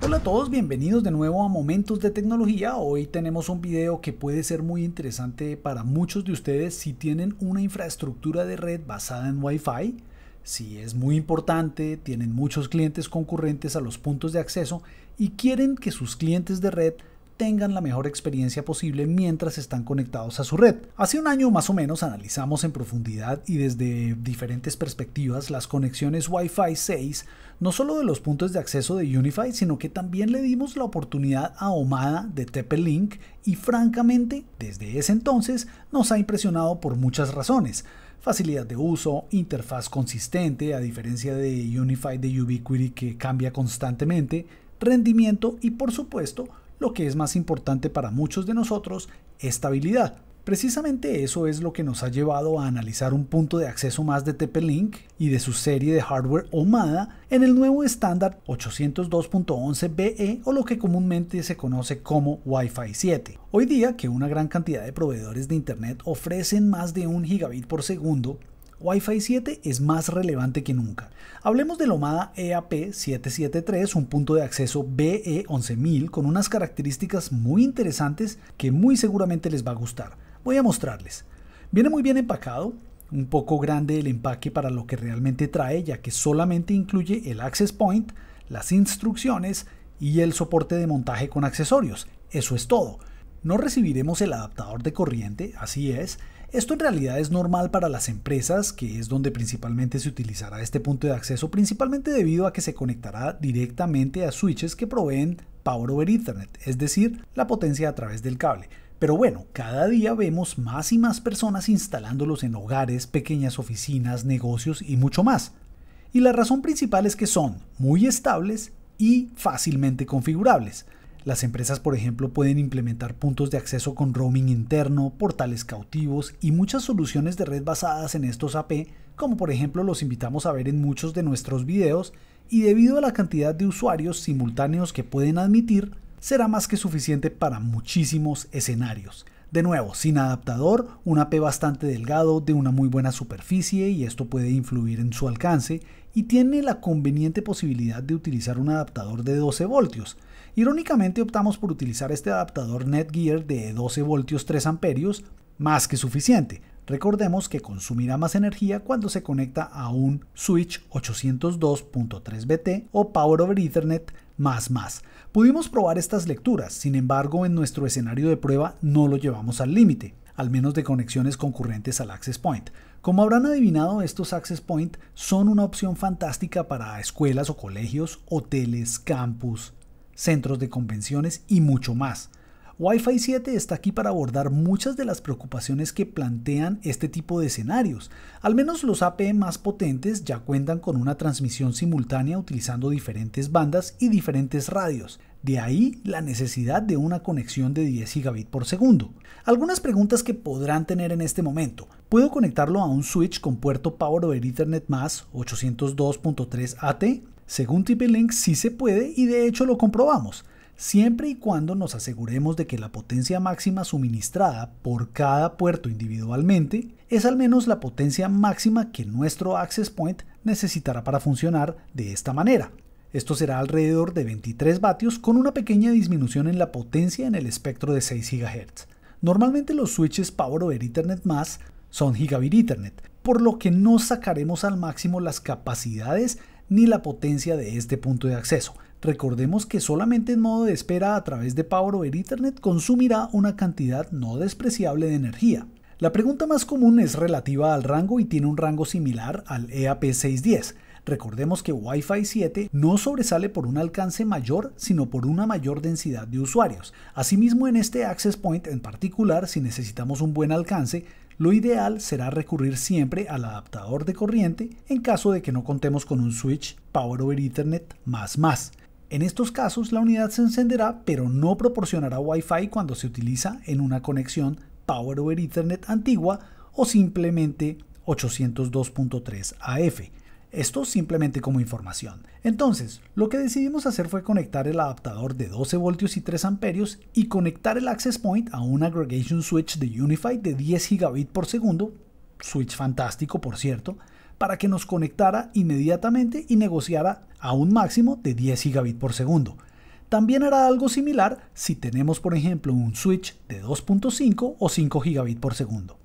Hola a todos, bienvenidos de nuevo a Momentos de Tecnología. Hoy tenemos un video que puede ser muy interesante para muchos de ustedes si tienen una infraestructura de red basada en Wi-Fi. Si es muy importante, tienen muchos clientes concurrentes a los puntos de acceso y quieren que sus clientes de red tengan la mejor experiencia posible mientras están conectados a su red. Hace un año más o menos analizamos en profundidad y desde diferentes perspectivas las conexiones Wi-Fi 6, no solo de los puntos de acceso de Unify, sino que también le dimos la oportunidad a Omada de TP-Link y francamente desde ese entonces nos ha impresionado por muchas razones facilidad de uso, interfaz consistente a diferencia de Unify de Ubiquiti que cambia constantemente, rendimiento y por supuesto lo que es más importante para muchos de nosotros, estabilidad. Precisamente eso es lo que nos ha llevado a analizar un punto de acceso más de TP-Link y de su serie de hardware OMADA en el nuevo estándar 802.11BE e o lo que comúnmente se conoce como Wi-Fi 7. Hoy día que una gran cantidad de proveedores de Internet ofrecen más de un gigabit por segundo, Wi-Fi 7 es más relevante que nunca. Hablemos del Omada EAP773, un punto de acceso BE11000 con unas características muy interesantes que muy seguramente les va a gustar. Voy a mostrarles. Viene muy bien empacado, un poco grande el empaque para lo que realmente trae, ya que solamente incluye el access point, las instrucciones y el soporte de montaje con accesorios. Eso es todo. No recibiremos el adaptador de corriente, así es. Esto en realidad es normal para las empresas, que es donde principalmente se utilizará este punto de acceso, principalmente debido a que se conectará directamente a switches que proveen Power over internet, es decir, la potencia a través del cable. Pero bueno, cada día vemos más y más personas instalándolos en hogares, pequeñas oficinas, negocios y mucho más. Y la razón principal es que son muy estables y fácilmente configurables. Las empresas, por ejemplo, pueden implementar puntos de acceso con roaming interno, portales cautivos y muchas soluciones de red basadas en estos AP, como por ejemplo los invitamos a ver en muchos de nuestros videos, y debido a la cantidad de usuarios simultáneos que pueden admitir, será más que suficiente para muchísimos escenarios. De nuevo, sin adaptador, un AP bastante delgado de una muy buena superficie y esto puede influir en su alcance y tiene la conveniente posibilidad de utilizar un adaptador de 12 voltios. Irónicamente optamos por utilizar este adaptador Netgear de 12 voltios 3 amperios, más que suficiente. Recordemos que consumirá más energía cuando se conecta a un switch 802.3 BT o Power over Ethernet más más. Pudimos probar estas lecturas, sin embargo en nuestro escenario de prueba no lo llevamos al límite, al menos de conexiones concurrentes al access point. Como habrán adivinado, estos access point son una opción fantástica para escuelas o colegios, hoteles, campus, centros de convenciones y mucho más. Wi-Fi 7 está aquí para abordar muchas de las preocupaciones que plantean este tipo de escenarios. Al menos los AP e más potentes ya cuentan con una transmisión simultánea utilizando diferentes bandas y diferentes radios. De ahí la necesidad de una conexión de 10 gigabit por segundo. Algunas preguntas que podrán tener en este momento. ¿Puedo conectarlo a un switch con puerto Power over Ethernet más 802.3 AT? Según TP-Link sí se puede y de hecho lo comprobamos, siempre y cuando nos aseguremos de que la potencia máxima suministrada por cada puerto individualmente es al menos la potencia máxima que nuestro access point necesitará para funcionar de esta manera. Esto será alrededor de 23 vatios con una pequeña disminución en la potencia en el espectro de 6 GHz. Normalmente los switches Power over Ethernet más son Gigabit Ethernet, por lo que no sacaremos al máximo las capacidades ni la potencia de este punto de acceso. Recordemos que solamente en modo de espera a través de Power over Ethernet consumirá una cantidad no despreciable de energía. La pregunta más común es relativa al rango y tiene un rango similar al EAP610. Recordemos que Wi-Fi 7 no sobresale por un alcance mayor, sino por una mayor densidad de usuarios. Asimismo, en este access point en particular, si necesitamos un buen alcance, lo ideal será recurrir siempre al adaptador de corriente en caso de que no contemos con un switch Power over Ethernet más más. En estos casos la unidad se encenderá pero no proporcionará Wi-Fi cuando se utiliza en una conexión Power over Ethernet antigua o simplemente 802.3 AF. Esto simplemente como información. Entonces, lo que decidimos hacer fue conectar el adaptador de 12 voltios y 3 amperios y conectar el access point a un aggregation switch de Unify de 10 gigabit por segundo, switch fantástico por cierto, para que nos conectara inmediatamente y negociara a un máximo de 10 gigabit por segundo. También hará algo similar si tenemos por ejemplo un switch de 2.5 o 5 gigabit por segundo.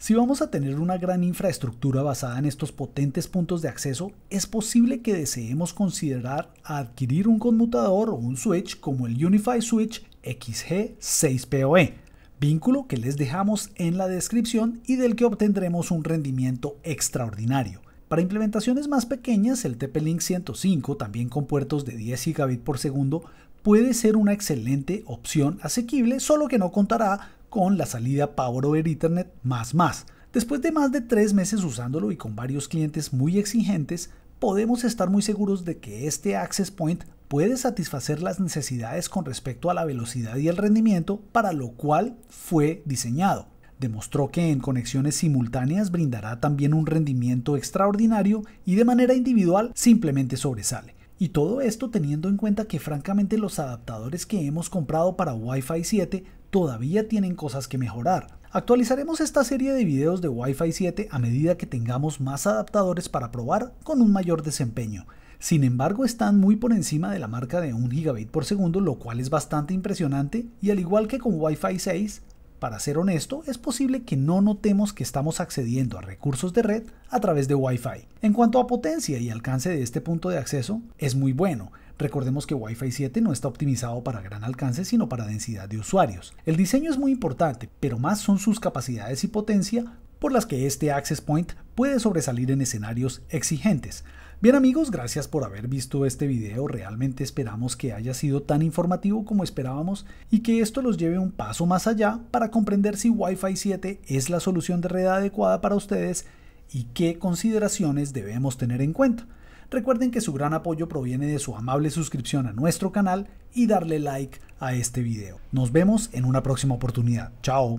Si vamos a tener una gran infraestructura basada en estos potentes puntos de acceso, es posible que deseemos considerar adquirir un conmutador o un switch como el Unify Switch XG6POE, vínculo que les dejamos en la descripción y del que obtendremos un rendimiento extraordinario. Para implementaciones más pequeñas, el TP-Link 105, también con puertos de 10 gigabit por segundo, puede ser una excelente opción asequible, solo que no contará con la salida Power over Ethernet más más. Después de más de tres meses usándolo y con varios clientes muy exigentes, podemos estar muy seguros de que este access point puede satisfacer las necesidades con respecto a la velocidad y el rendimiento para lo cual fue diseñado. Demostró que en conexiones simultáneas brindará también un rendimiento extraordinario y de manera individual simplemente sobresale. Y todo esto teniendo en cuenta que francamente los adaptadores que hemos comprado para Wi-Fi 7 todavía tienen cosas que mejorar. Actualizaremos esta serie de videos de Wi-Fi 7 a medida que tengamos más adaptadores para probar con un mayor desempeño. Sin embargo, están muy por encima de la marca de 1 GB por segundo, lo cual es bastante impresionante y al igual que con Wi-Fi 6, para ser honesto, es posible que no notemos que estamos accediendo a recursos de red a través de Wi-Fi. En cuanto a potencia y alcance de este punto de acceso, es muy bueno. Recordemos que Wi-Fi 7 no está optimizado para gran alcance, sino para densidad de usuarios. El diseño es muy importante, pero más son sus capacidades y potencia por las que este Access Point puede sobresalir en escenarios exigentes. Bien amigos, gracias por haber visto este video, realmente esperamos que haya sido tan informativo como esperábamos y que esto los lleve un paso más allá para comprender si Wi-Fi 7 es la solución de red adecuada para ustedes y qué consideraciones debemos tener en cuenta. Recuerden que su gran apoyo proviene de su amable suscripción a nuestro canal y darle like a este video. Nos vemos en una próxima oportunidad. Chao.